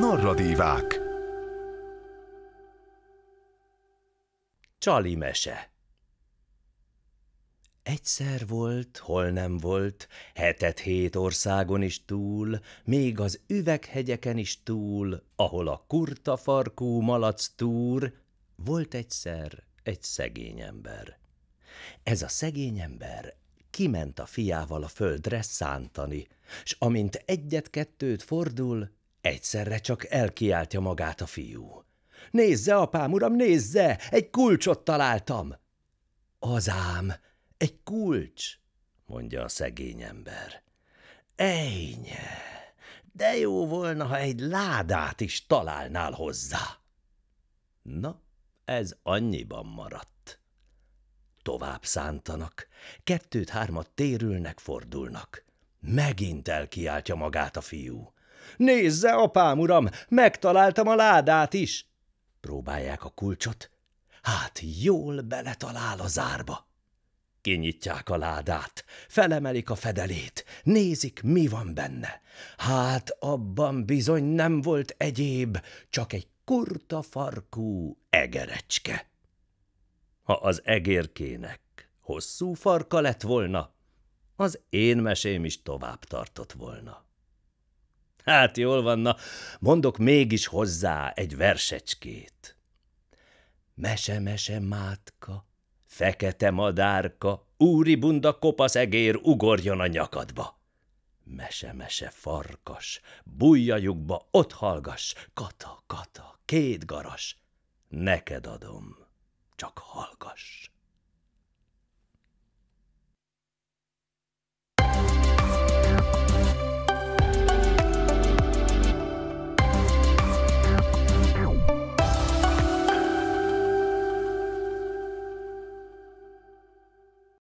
Narradívák Csali mese Egyszer volt, hol nem volt, hetet hét országon is túl, még az üveghegyeken is túl, ahol a kurta farkú malac túr, volt egyszer egy szegény ember. Ez a szegény ember kiment a fiával a földre szántani, s amint egyet-kettőt fordul, Egyszerre csak elkiáltja magát a fiú. Nézze, apám, uram, nézze! Egy kulcsot találtam! Az ám, egy kulcs, mondja a szegény ember. Ejj, de jó volna, ha egy ládát is találnál hozzá. Na, ez annyiban maradt. Tovább szántanak, kettőt-hármat térülnek, fordulnak. Megint elkiáltja magát a fiú. Nézze, apám uram, megtaláltam a ládát is! Próbálják a kulcsot. Hát jól beletalál a zárba. Kinyitják a ládát, felemelik a fedelét, nézik, mi van benne. Hát abban bizony nem volt egyéb, csak egy kurta farkú egerecske. Ha az egérkének hosszú farka lett volna, az én mesém is tovább tartott volna. Hát jól van, na, mondok mégis hozzá egy versecskét. Mese-mese mátka, fekete madárka, úri bunda kopasz egér ugorjon a nyakadba. Mese-mese farkas, bújjajukba, ott hallgass, kata-kata, két garas, neked adom, csak hallgass.